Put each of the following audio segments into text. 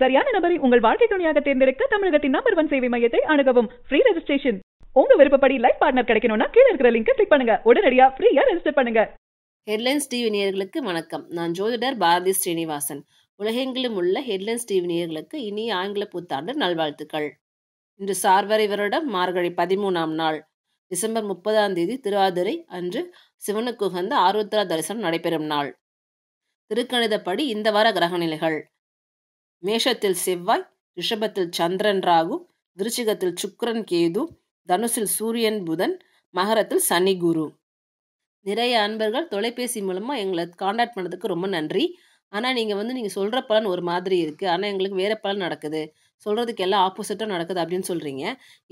சரியான நபரை உங்கள் வாழ்க்கை துணையாக தேர்ந்தெடுக்க தமிழகத்தின் நம்பர் ஒன் சேவை மையத்தை அணுகவும் ஃப்ரீ ரெஜிஸ்ட்ரேஷன் உங்க விருப்பப்படி லைஃப் பார்ட்னர் கிடைக்கணும்னா கீழே இருக்கிற லிங்க் கிளிக் பண்ணுங்க உடனடியா ஃப்ரீயா ரெஜிஸ்டர் பண்ணுங்க ஹெட்லைன்ஸ் டிவி நேயர்களுக்கு வணக்கம் நான் ஜோதிடர் பாரதி ஸ்ரீனிவாசன் உலகெங்கிலும் உள்ள ஹெட்லைன்ஸ் டிவி நேயர்களுக்கு இனிய ஆங்கில புத்தாண்டு நல்வாழ்த்துக்கள் இன்று சார்வரை வருடம் மார்கழி பதிமூணாம் நாள் டிசம்பர் முப்பதாம் தேதி திருவாதிரை அன்று சிவனுக்கு உகந்த ஆருத்ரா தரிசனம் நடைபெறும் நாள் திருக்கணிதப்படி இந்த வார கிரக நிலைகள் மேஷத்தில் செவ்வாய் ரிஷபத்தில் சந்திரன் ராகு விருச்சிகத்தில் சுக்ரன் கேது தனுசில் சூரியன் புதன் மகரத்தில் சனி குரு நிறைய அன்பர்கள் தொலைபேசி மூலமாக எங்களை காண்டாக்ட் பண்ணதுக்கு ரொம்ப நன்றி ஆனால் நீங்கள் வந்து நீங்கள் சொல்கிற பலன் ஒரு மாதிரி இருக்குது ஆனால் எங்களுக்கு வேறு பலன் நடக்குது சொல்கிறதுக்கு எல்லாம் ஆப்போசிட்டாக நடக்குது அப்படின்னு சொல்கிறீங்க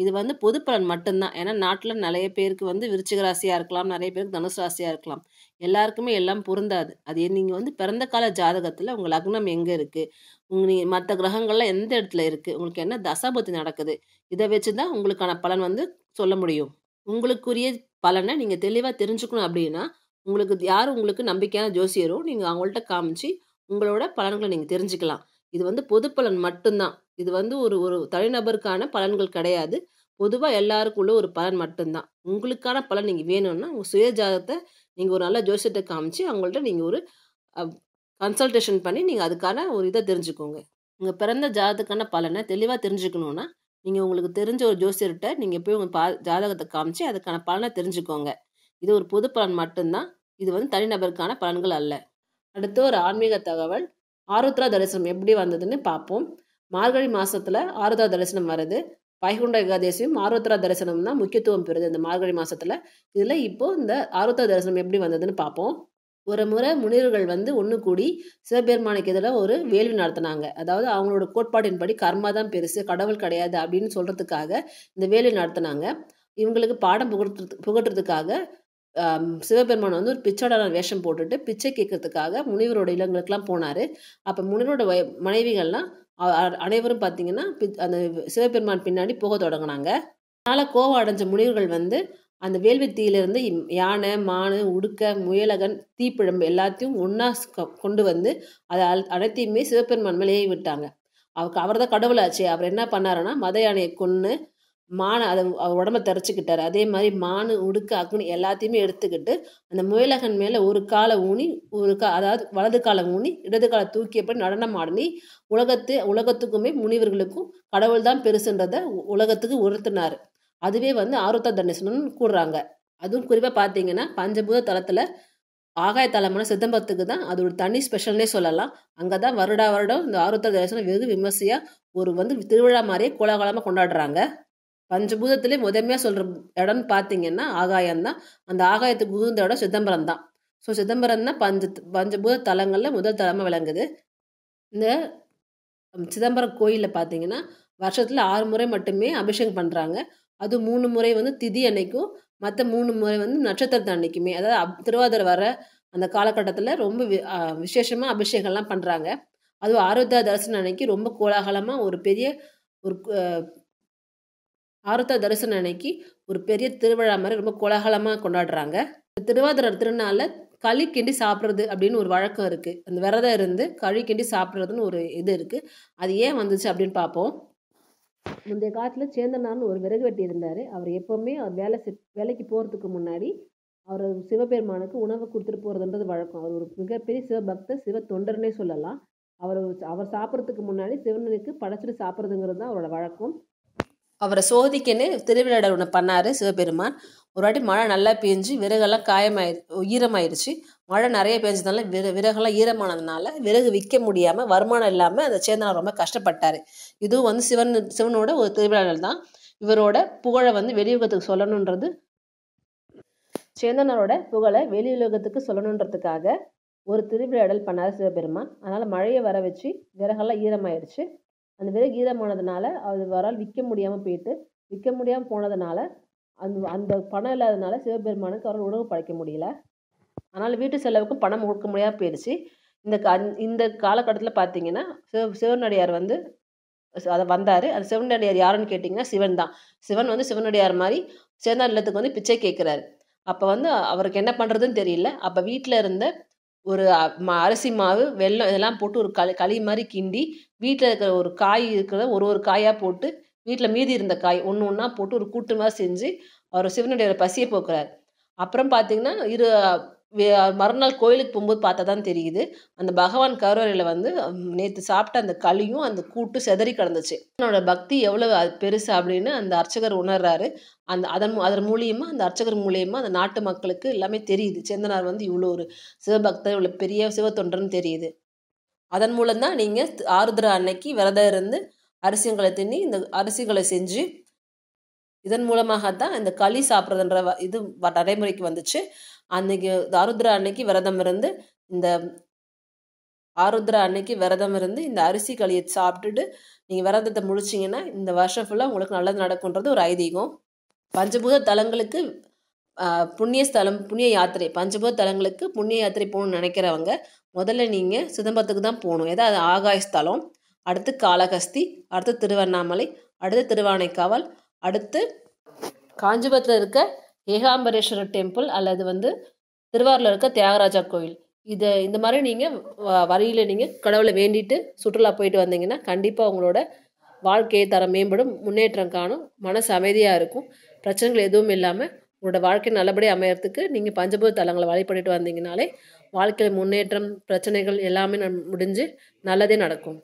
இது வந்து பொது பலன் மட்டும்தான் ஏன்னா நாட்டில் நிறைய பேருக்கு வந்து விருச்சிக ராசியாக இருக்கலாம் நிறைய பேருக்கு தனுசு ராசியாக இருக்கலாம் எல்லாருக்குமே எல்லாம் பொருந்தாது அது நீங்கள் வந்து பிறந்த கால ஜாதகத்தில் உங்கள் லக்னம் எங்கே இருக்குது உங்கள் நீ மற்ற கிரகங்கள்லாம் எந்த இடத்துல இருக்குது உங்களுக்கு என்ன தசாபத்தி நடக்குது இதை வச்சு தான் உங்களுக்கான பலன் வந்து சொல்ல முடியும் உங்களுக்குரிய பலனை நீங்கள் தெளிவாக தெரிஞ்சுக்கணும் அப்படின்னா உங்களுக்கு யார் உங்களுக்கு நம்பிக்கையான ஜோசியரோ நீங்கள் அவங்கள்ட்ட காமிச்சு உங்களோட பலன்களை நீங்கள் தெரிஞ்சுக்கலாம் இது வந்து பொது பலன் மட்டும்தான் இது வந்து ஒரு ஒரு தனிநபருக்கான பலன்கள் கிடையாது பொதுவாக எல்லாருக்கும் உள்ள ஒரு பலன் மட்டும்தான் உங்களுக்கான பலன் நீங்கள் வேணும்னா உங்கள் சுய நீங்கள் ஒரு நல்ல ஜோசியத்தை காமிச்சு அவங்கள்ட்ட நீங்கள் ஒரு கன்சல்டேஷன் பண்ணி நீங்கள் அதுக்கான ஒரு இதை தெரிஞ்சுக்கோங்க உங்கள் பிறந்த ஜாதகத்துக்கான பலனை தெளிவாக தெரிஞ்சுக்கணுன்னா நீங்கள் உங்களுக்கு தெரிஞ்ச ஒரு ஜோசியர்கிட்ட நீங்கள் போய் உங்கள் பா ஜாதகத்தை காமிச்சு அதுக்கான பலனை தெரிஞ்சுக்கோங்க இது ஒரு பொது பலன் மட்டும்தான் இது வந்து தனிநபருக்கான பலன்கள் அல்ல அடுத்து ஒரு ஆன்மீக தகவல் ஆருத்ரா தரிசனம் எப்படி வந்ததுன்னு பார்ப்போம் மார்கழி மாதத்தில் ஆருத்ரா தரிசனம் வருது வைகுண்ட ஏகாதேசியும் ஆருத்ரா தரிசனம் தான் முக்கியத்துவம் பெறுது இந்த மார்கழி மாதத்தில் இதில் இப்போது இந்த ஆருத்ரா தரிசனம் எப்படி வந்ததுன்னு பார்ப்போம் ஒரு முறை முனிவர்கள் வந்து ஒன்று கூடி சிவபெருமானுக்கு எதிராக ஒரு வேள்வி நடத்தினாங்க அதாவது அவங்களோட கோட்பாட்டின்படி கர்மா தான் பெருசு கடவுள் கிடையாது அப்படின்னு சொல்கிறதுக்காக இந்த வேள்வி நடத்தினாங்க இவங்களுக்கு பாடம் புகட்டு புகட்டுறதுக்காக சிவபெருமான் வந்து ஒரு பிச்சோட வேஷம் போட்டுட்டு பிச்சை கேட்கறதுக்காக முனிவரோட இல்லங்களுக்கெல்லாம் போனார் அப்போ முனிவரோட மனைவிகள்லாம் அனைவரும் பார்த்திங்கன்னா அந்த சிவபெருமான் பின்னாடி போக தொடங்கினாங்க அதனால் கோவம் அடைஞ்ச முனிவர்கள் வந்து அந்த வேள்வி யானை மானு உடுக்க முயலகன் தீப்பிழம்பு எல்லாத்தையும் ஒன்றா கொண்டு வந்து அதை அனைத்தையுமே சிவபெருமான் மேலேயே விட்டாங்க அவருக்கு அவர் தான் கடவுளாச்சு அவர் என்ன பண்ணாருன்னா மத யானையை கொன்று மானை அதை உடம்ப தரைச்சிக்கிட்டார் அதே மாதிரி மானு உடுக்கு அக்னி எல்லாத்தையுமே எடுத்துக்கிட்டு அந்த முயலகன் மேலே ஒரு காலை ஊனி ஒரு கா அதாவது வலது காலை ஊனி இடது காலை தூக்கியப்படி நடனம் ஆடினி உலகத்து உலகத்துக்குமே முனிவர்களுக்கும் கடவுள் தான் பெருசுன்றதை உலகத்துக்கு உணர்த்தினார் அதுவே வந்து ஆருத்த தண்டேசனம்னு கூடுறாங்க அதுவும் குறிப்பாக பார்த்தீங்கன்னா பஞ்சபூத தளத்தில் ஆகாய தலமான சிதம்பரத்துக்கு தான் அது ஒரு தனி ஸ்பெஷல்னே சொல்லலாம் அங்கே தான் வருடா வருடம் இந்த ஆருத்த தரிசனம் வெகு விமர்சையாக ஒரு வந்து திருவிழா மாதிரியே கோலாகலமாக கொண்டாடுறாங்க பஞ்சபூதத்திலே முதன்மையாக சொல்கிற இடம்னு பார்த்தீங்கன்னா ஆகாயம் தான் அந்த ஆகாயத்துக்கு உகுந்த இடம் சிதம்பரம் தான் ஸோ சிதம்பரம் தான் பஞ்ச பஞ்சபூத தலங்களில் முதல் தலமாக விளங்குது இந்த சிதம்பரம் கோயிலில் பார்த்தீங்கன்னா வருஷத்தில் ஆறு முறை மட்டுமே அபிஷேகம் பண்ணுறாங்க அது மூணு முறை வந்து திதி அன்னைக்கும் மற்ற மூணு முறை வந்து நட்சத்திரத்தை அன்னைக்குமே அதாவது திருவாதிரை வர அந்த காலகட்டத்தில் ரொம்ப விசேஷமாக அபிஷேகம்லாம் பண்ணுறாங்க அதுவும் ஆரோத்தியா தரிசனம் அன்னைக்கு ரொம்ப கோலாகலமாக ஒரு பெரிய ஒரு ஆருத்த தரிசனம் அன்னைக்கு ஒரு பெரிய திருவிழா மாதிரி ரொம்ப கோலாகலமாக கொண்டாடுறாங்க திருவாதிரை திருநாளில் களி கிண்டி சாப்பிட்றது அப்படின்னு ஒரு வழக்கம் இருக்குது அந்த விரதம் இருந்து களி கிண்டி சாப்பிட்றதுன்னு ஒரு இது இருக்குது அது ஏன் வந்துச்சு அப்படின்னு பார்ப்போம் முந்தைய காலத்தில் சேந்தனார்னு ஒரு விறகு வெட்டி இருந்தார் அவர் எப்போவுமே அவர் வேலை வேலைக்கு போகிறதுக்கு முன்னாடி அவர் சிவபெருமானுக்கு உணவு கொடுத்துட்டு போகிறதுன்றது வழக்கம் அவர் ஒரு மிகப்பெரிய சிவபக்தர் சிவ தொண்டர்னே சொல்லலாம் அவர் அவர் சாப்பிட்றதுக்கு முன்னாடி சிவனுக்கு படைச்சிட்டு சாப்பிட்றதுங்கிறது தான் அவரோட வழக்கம் அவரை சோதிக்கன்னு திருவிளையாடல் ஒன்று பண்ணார் சிவபெருமான் ஒரு வாட்டி மழை நல்லா பெஞ்சு விறகெல்லாம் காயமாயிரு ஈரமாயிருச்சு மழை நிறைய பெஞ்சதுனால விற விறகெல்லாம் ஈரமானதுனால விறகு விற்க முடியாமல் வருமானம் இல்லாமல் அந்த சேந்தனார் ரொம்ப கஷ்டப்பட்டார் இதுவும் வந்து சிவன் சிவனோட ஒரு திருவிழாடல் தான் இவரோட புகழை வந்து வெளியுகத்துக்கு சொல்லணுன்றது சேந்தனரோட புகழை வெளியுலகத்துக்கு சொல்லணுன்றதுக்காக ஒரு திருவிழாடல் பண்ணார் சிவபெருமான் அதனால் மழையை வர வச்சு விறகெல்லாம் ஈரமாயிடுச்சு அந்த விறகு ஈரமானதுனால அது அவரால் விற்க முடியாமல் போயிட்டு விற்க முடியாமல் போனதுனால அந்த அந்த பணம் இல்லாததுனால சிவபெருமானுக்கு அவரால் உணவு படைக்க முடியல அதனால் வீட்டு செலவுக்கும் பணம் கொடுக்க முடியாமல் போயிடுச்சு இந்த கா இந்த காலகட்டத்தில் பார்த்தீங்கன்னா சிவ சிவனடியார் வந்து அதை வந்தார் அந்த சிவனடியார் யாருன்னு கேட்டிங்கன்னா சிவன் தான் சிவன் வந்து சிவனடியார் மாதிரி சேர்ந்த இல்லத்துக்கு வந்து பிச்சை கேட்குறாரு அப்போ வந்து அவருக்கு என்ன பண்ணுறதுன்னு தெரியல அப்போ வீட்டில் இருந்த ஒரு அரிசி மாவு வெல்லம் இதெல்லாம் போட்டு ஒரு களி களி மாதிரி கிண்டி வீட்டில் இருக்கிற ஒரு காய் இருக்கிற ஒரு ஒரு காயாக போட்டு வீட்டில் மீதி இருந்த காய் ஒன்று ஒன்றா போட்டு ஒரு கூட்டு மாதிரி செஞ்சு அவர் சிவனுடைய பசியை போக்குறார் அப்புறம் பார்த்தீங்கன்னா இரு மறுநாள் கோயிலுக்கு போகும்போது பார்த்தா தான் தெரியுது அந்த பகவான் கருவறையில் வந்து நேற்று சாப்பிட்ட அந்த களியும் அந்த கூட்டு செதறி கிடந்துச்சு என்னோட பக்தி எவ்வளோ பெருசு அப்படின்னு அந்த அர்ச்சகர் உணர்றாரு அந்த அதன் அதன் மூலியமாக அந்த அர்ச்சகர் மூலியமாக அந்த நாட்டு மக்களுக்கு எல்லாமே தெரியுது சேந்தனார் வந்து இவ்வளோ ஒரு சிவபக்தர் இவ்வளோ பெரிய சிவத்தொண்டர்னு தெரியுது அதன் மூலம்தான் நீங்கள் ஆருத்ரா அன்னைக்கு விரதம் இருந்து அரிசிங்களை தின்னி இந்த அரிசிகளை செஞ்சு இதன் மூலமாக தான் இந்த களி சாப்பிட்றதுன்ற இது நடைமுறைக்கு வந்துச்சு அன்னைக்கு ஆருத்ரா அன்னைக்கு விரதம் இருந்து இந்த ஆருத்ரா அன்னைக்கு விரதம் இருந்து இந்த அரிசி களியை சாப்பிட்டுட்டு நீங்கள் விரதத்தை முடிச்சிங்கன்னா இந்த வருஷம் ஃபுல்லாக உங்களுக்கு நல்லது நடக்குன்றது ஒரு ஐதீகம் பஞ்சபூத தலங்களுக்கு புண்ணிய ஸ்தலம் புண்ணிய யாத்திரை பஞ்சபூத தலங்களுக்கு புண்ணிய யாத்திரை போகணும்னு நினைக்கிறவங்க முதல்ல நீங்கள் சிதம்பரத்துக்கு தான் போகணும் ஏதாவது ஆகாய ஸ்தலம் அடுத்து காளகஸ்தி அடுத்து திருவண்ணாமலை அடுத்து திருவானைக்காவல் அடுத்து காஞ்சிபுரத்தில் இருக்க ஏகாம்பரேஸ்வரர் டெம்பிள் அல்லது வந்து திருவாரூரில் இருக்க தியாகராஜா கோயில் இது இந்த மாதிரி நீங்கள் வரியில் நீங்கள் கடவுளை வேண்டிட்டு சுற்றுலா போயிட்டு வந்தீங்கன்னா கண்டிப்பாக உங்களோட வாழ்க்கையை தரம் மேம்படும் முன்னேற்றம் காணும் மனசு அமைதியாக இருக்கும் பிரச்சனைகள் எதுவும் இல்லாமல் உங்களோட வாழ்க்கை நல்லபடியாக அமையறதுக்கு நீங்கள் பஞ்சபூத தலங்களை வழிபட்டுட்டு வந்தீங்கனாலே வாழ்க்கையில் முன்னேற்றம் பிரச்சனைகள் எல்லாமே முடிஞ்சு நல்லதே நடக்கும்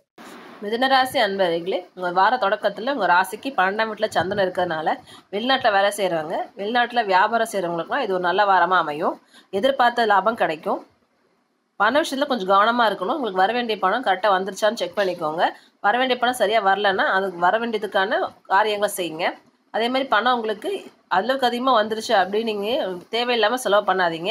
மிதனராசி அன்பர்களே உங்கள் வார தொடக்கத்தில் உங்கள் ராசிக்கு பன்னெண்டாம் வீட்டில் சந்தனம் இருக்கிறதுனால வெளிநாட்டில் வேலை செய்கிறவங்க வெளிநாட்டில் வியாபாரம் செய்கிறவங்களுக்குலாம் இது ஒரு நல்ல வாரமாக அமையும் எதிர்பார்த்த லாபம் கிடைக்கும் பண விஷயத்தில் கொஞ்சம் கவனமாக இருக்கணும் உங்களுக்கு வர வேண்டிய பணம் கரெக்டாக வந்துருச்சான்னு செக் பண்ணிக்கோங்க வர வேண்டிய பணம் சரியாக வரலன்னா அதுக்கு வர வேண்டியதுக்கான காரியங்களை செய்யுங்க அதே மாதிரி பணம் உங்களுக்கு அளவுக்கு அதிகமாக வந்துருச்சு அப்படின்னு நீங்கள் தேவையில்லாமல் செலவு பண்ணாதீங்க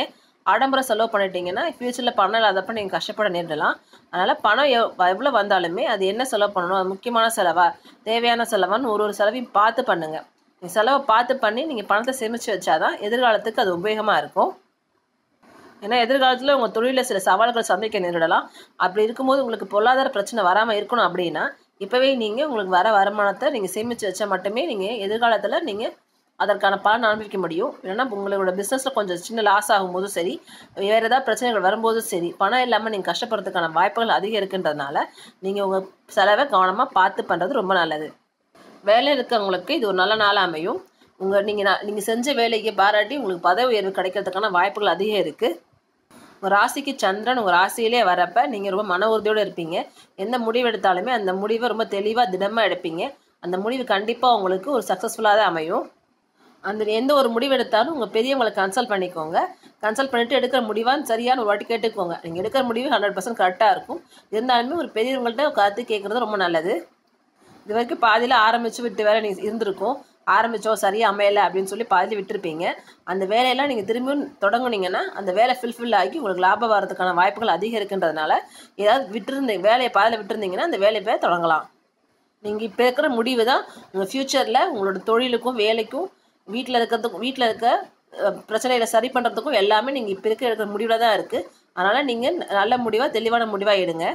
ஆடம்பரம் செலவு பண்ணிட்டீங்கன்னா ஃப்யூச்சரில் பணம் இல்லாதப்ப நீங்கள் கஷ்டப்பட நேரிடலாம் அதனால் பணம் எவ் எவ்வளோ வந்தாலுமே அது என்ன செலவு பண்ணணும் அது முக்கியமான செலவாக தேவையான செலவான்னு ஒரு ஒரு செலவையும் பார்த்து பண்ணுங்கள் நீங்கள் செலவை பார்த்து பண்ணி நீங்கள் பணத்தை சேமித்து வச்சாதான் எதிர்காலத்துக்கு அது உபயோகமாக இருக்கும் ஏன்னா எதிர்காலத்தில் உங்கள் தொழிலில் சில சவால்கள் சந்திக்க நேரிடலாம் அப்படி இருக்கும்போது உங்களுக்கு பொருளாதார பிரச்சனை வராமல் இருக்கணும் அப்படின்னா இப்போவே நீங்கள் உங்களுக்கு வர வருமானத்தை நீங்கள் சேமித்து வச்சா மட்டுமே நீங்கள் எதிர்காலத்தில் நீங்கள் அதற்கான பலன் அனுபவிக்க முடியும் ஏன்னா உங்களோட பிஸ்னஸில் கொஞ்சம் சின்ன லாஸ் ஆகும்போதும் சரி வேறு ஏதாவது பிரச்சனைகள் வரும்போதும் சரி பணம் இல்லாமல் நீங்கள் கஷ்டப்படுறதுக்கான வாய்ப்புகள் அதிகம் இருக்குன்றதுனால நீங்கள் உங்கள் செலவை கவனமாக பார்த்து பண்ணுறது ரொம்ப நல்லது வேலை இருக்கிறவங்களுக்கு இது ஒரு நல்ல நாள் அமையும் உங்கள் நீங்கள் நான் நீங்கள் செஞ்ச வேலைக்கு பாராட்டி உங்களுக்கு பதவி உயர்வு கிடைக்கிறதுக்கான வாய்ப்புகள் அதிகம் இருக்குது உங்கள் ராசிக்கு சந்திரன் உங்கள் ராசியிலே வரப்போ நீங்கள் ரொம்ப மன உறுதியோடு இருப்பீங்க எந்த முடிவு எடுத்தாலுமே அந்த முடிவை ரொம்ப தெளிவாக திடமாக எடுப்பீங்க அந்த முடிவு கண்டிப்பாக உங்களுக்கு ஒரு சக்ஸஸ்ஃபுல்லாக தான் அமையும் அந்த எந்த ஒரு முடிவு எடுத்தாலும் உங்கள் பெரியவங்களை கன்சல்ட் பண்ணிக்கோங்க கன்சல்ட் பண்ணிவிட்டு எடுக்கிற முடிவான்னு சரியான ஒரு வாட்டி கேட்டுக்கோங்க நீங்கள் எடுக்கிற முடிவு ஹண்ட்ரட் பர்சன்ட் கரெக்டாக இருக்கும் இருந்தாலுமே ஒரு பெரியவங்கள்ட்ட கருத்து கேட்குறது ரொம்ப நல்லது இது வரைக்கும் பாதியில் ஆரம்பித்து விட்டு வேறு நீங்கள் இருந்திருக்கும் ஆரம்பித்தோம் சரியாக அமையலை அப்படின்னு சொல்லி பாதியில் விட்டுருப்பீங்க அந்த வேலையெல்லாம் நீங்கள் திரும்பியும் தொடங்குனீங்கன்னா அந்த வேலை ஃபுல்ஃபில் ஆகி உங்களுக்கு லாபம் வரதுக்கான வாய்ப்புகள் அதிகம் இருக்குன்றதுனால ஏதாவது விட்டுருந்த வேலையை பாதியில் விட்டுருந்தீங்கன்னா அந்த வேலையை போய் தொடங்கலாம் நீங்கள் இப்போ இருக்கிற முடிவு தான் உங்கள் ஃப்யூச்சரில் உங்களோட தொழிலுக்கும் வேலைக்கும் வீட்டில் இருக்கிறதுக்கும் வீட்டில் இருக்க பிரச்சனையில் சரி பண்ணுறதுக்கும் எல்லாமே நீங்கள் இப்போ இருக்கிற எடுக்கிற முடிவில் தான் இருக்குது அதனால் நீங்கள் நல்ல முடிவாக தெளிவான முடிவாக எடுங்க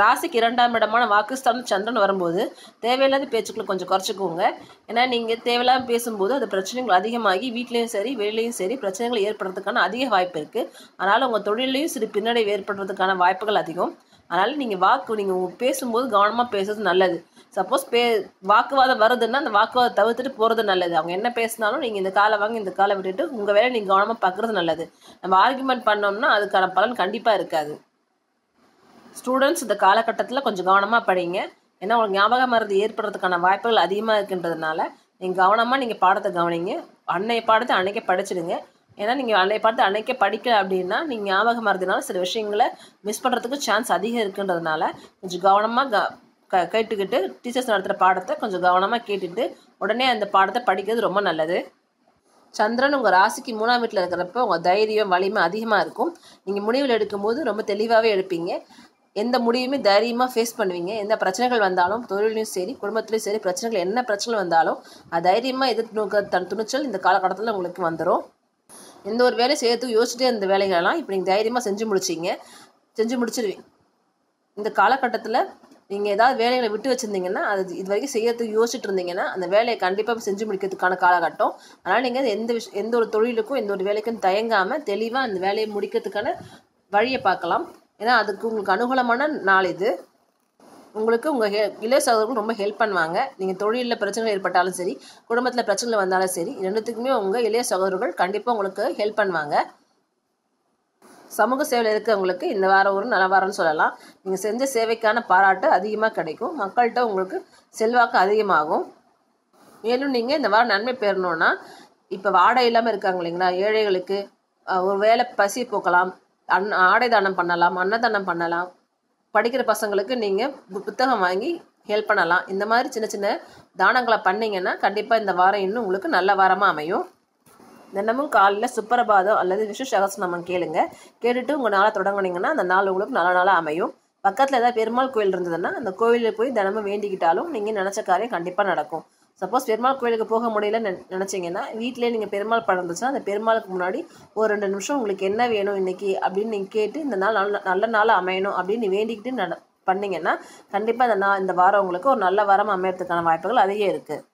ராசிக்கு இரண்டாம் இடமான வாக்குஸ்தானம் சந்திரன் வரும்போது தேவையில்லாத பேச்சுக்களை கொஞ்சம் குறைச்சிக்கோங்க ஏன்னா நீங்கள் தேவையில்லாம பேசும்போது அது பிரச்சனைகள் அதிகமாகி வீட்லேயும் சரி வெளிலையும் சரி பிரச்சனைகள் ஏற்படுறதுக்கான அதிக வாய்ப்பு இருக்குது அதனால் உங்கள் தொழிலையும் சிறு பின்னடைவு ஏற்படுறதுக்கான வாய்ப்புகள் அதிகம் அதனால் நீங்கள் வாக்கு நீங்கள் பேசும்போது கவனமாக பேசுறது நல்லது சப்போஸ் பே வாக்குவாதம் வருதுன்னா அந்த வாக்குவாதம் தவிர்த்துட்டு போகிறது நல்லது அவங்க என்ன பேசினாலும் நீங்கள் இந்த காலை வாங்கி இந்த காலை விட்டுட்டு உங்கள் வேலை நீங்கள் கவனமாக பார்க்குறது நல்லது நம்ம ஆர்குமெண்ட் பண்ணோம்னா அதுக்கான பலன் கண்டிப்பாக இருக்காது ஸ்டூடெண்ட்ஸ் இந்த காலகட்டத்தில் கொஞ்சம் கவனமாக படிங்க ஏன்னா உங்களுக்கு ஞாபக மருந்து ஏற்படுறதுக்கான வாய்ப்புகள் அதிகமாக இருக்கின்றதுனால நீங்கள் கவனமாக நீங்கள் பாடத்தை கவனிங்க அன்னைய பாடத்தை அன்னைக்கே படிச்சிடுங்க ஏன்னா நீங்கள் அன்னைய பாடத்தை அன்னைக்கே படிக்கல அப்படின்னா நீங்கள் ஞாபக மருந்தினால சில விஷயங்களை மிஸ் பண்ணுறதுக்கு சான்ஸ் அதிகம் இருக்குன்றதுனால கொஞ்சம் கவனமாக க க கேட்டுக்கிட்டு டீச்சர்ஸ் நடத்துகிற பாடத்தை கொஞ்சம் கவனமாக கேட்டுட்டு உடனே அந்த பாடத்தை படிக்கிறது ரொம்ப நல்லது சந்திரன் உங்கள் ராசிக்கு மூணாம் வீட்டில் இருக்கிறப்ப உங்கள் தைரியம் வலிமை அதிகமாக இருக்கும் நீங்கள் முடிவில் எடுக்கும்போது ரொம்ப தெளிவாகவே எடுப்பீங்க எந்த முடிவுமே தைரியமாக ஃபேஸ் பண்ணுவீங்க எந்த பிரச்சனைகள் வந்தாலும் தொழிலையும் சரி குடும்பத்துலையும் சரி பிரச்சனைகள் என்ன பிரச்சனை வந்தாலும் அது தைரியமாக நோக்க தன் துணிச்சல் இந்த காலகட்டத்தில் உங்களுக்கு வந்துடும் எந்த ஒரு வேலையை செய்யறதுக்கு யோசிச்சுட்டே இருந்த வேலைகளெல்லாம் இப்போ நீங்கள் தைரியமாக செஞ்சு முடிச்சிங்க செஞ்சு முடிச்சிருவீங்க இந்த காலகட்டத்தில் நீங்கள் ஏதாவது வேலைகளை விட்டு வச்சுருந்தீங்கன்னா அது இது வரைக்கும் செய்யறதுக்கு யோசிச்சுட்டு இருந்தீங்கன்னா அந்த வேலையை கண்டிப்பாக செஞ்சு முடிக்கிறதுக்கான காலகட்டம் அதனால் நீங்கள் எந்த விஷ எந்த ஒரு தொழிலுக்கும் எந்த ஒரு வேலைக்கும் தயங்காமல் தெளிவாக அந்த வேலையை முடிக்கிறதுக்கான வழியை பார்க்கலாம் ஏன்னா அதுக்கு உங்களுக்கு அனுகூலமான நாள் இது உங்களுக்கு உங்கள் ஹெ இளைய சகோதரர்கள் ரொம்ப ஹெல்ப் பண்ணுவாங்க நீங்கள் தொழிலில் பிரச்சனைகள் ஏற்பட்டாலும் சரி குடும்பத்தில் பிரச்சனை வந்தாலும் சரி ரெண்டுத்துக்குமே உங்கள் இளைய சகோதரர்கள் கண்டிப்பாக உங்களுக்கு ஹெல்ப் பண்ணுவாங்க சமூக சேவையில் இருக்கிறவங்களுக்கு இந்த வாரம் ஒரு நல்ல வாரம்னு சொல்லலாம் நீங்கள் செஞ்ச சேவைக்கான பாராட்டு அதிகமாக கிடைக்கும் மக்கள்கிட்ட உங்களுக்கு செல்வாக்கு அதிகமாகும் மேலும் நீங்கள் இந்த வாரம் நன்மை பெறணும்னா இப்போ வாடகை இல்லாமல் இருக்காங்க இல்லைங்களா ஏழைகளுக்கு ஒரு வேலை பசி போக்கலாம் அன் ஆடை தானம் பண்ணலாம் அன்னதானம் பண்ணலாம் படிக்கிற பசங்களுக்கு நீங்கள் புத்தகம் வாங்கி ஹெல்ப் பண்ணலாம் இந்த மாதிரி சின்ன சின்ன தானங்களை பண்ணிங்கன்னா கண்டிப்பாக இந்த வாரம் இன்னும் உங்களுக்கு நல்ல வாரமாக அமையும் தினமும் காலையில் சுப்பரபாதம் அல்லது விஷ்ணு சகசநாமம் கேளுங்க கேட்டுட்டு உங்கள் நாளை தொடங்கினீங்கன்னா அந்த நாள் உங்களுக்கு நல்ல நாளாக அமையும் பக்கத்தில் ஏதாவது பெருமாள் கோயில் இருந்ததுன்னா அந்த கோயிலில் போய் தினமும் வேண்டிக்கிட்டாலும் நீங்கள் நினச்ச காரியம் கண்டிப்பாக நடக்கும் சப்போஸ் பெருமாள் கோயிலுக்கு போக முடியலன்னு நினச்சிங்கன்னா வீட்டிலே நீங்கள் பெருமாள் படம் இருந்துச்சுன்னா அந்த பெருமாளுக்கு முன்னாடி ஒரு ரெண்டு நிமிஷம் உங்களுக்கு என்ன வேணும் இன்றைக்கி அப்படின்னு நீங்கள் கேட்டு இந்த நாள் நல்ல நல்ல நாள் அமையணும் அப்படின்னு வேண்டிக்கிட்டு நட பண்ணிங்கன்னா கண்டிப்பாக இந்த நான் இந்த வாரம் உங்களுக்கு ஒரு நல்ல வாரம் அமையறதுக்கான வாய்ப்புகள் அதிகம் இருக்குது